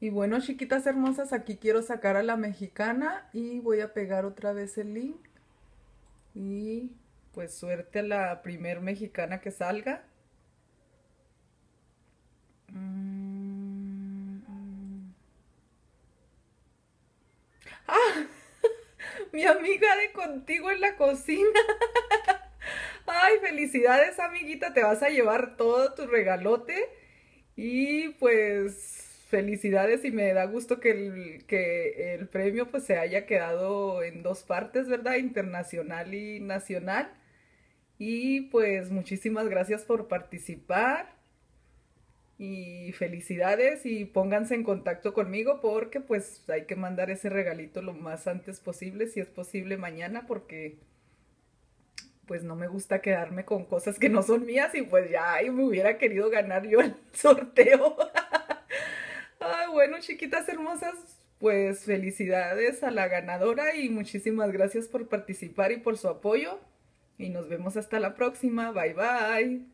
Y bueno, chiquitas hermosas, aquí quiero sacar a la mexicana y voy a pegar otra vez el link. Y pues suerte a la primer mexicana que salga. Mm, mm. ¡Ah! Mi amiga de contigo en la cocina. Ay, felicidades amiguita, te vas a llevar todo tu regalote. Y pues felicidades y me da gusto que el, premio pues se haya quedado en dos partes, ¿verdad? Internacional y nacional. Y pues muchísimas gracias por participar y felicidades y pónganse en contacto conmigo porque pues hay que mandar ese regalito lo más antes posible, si es posible mañana, porque pues no me gusta quedarme con cosas que no son mías y pues ya me hubiera querido ganar yo el sorteo chiquitas hermosas, pues felicidades a la ganadora y muchísimas gracias por participar y por su apoyo. Y nos vemos hasta la próxima. Bye bye.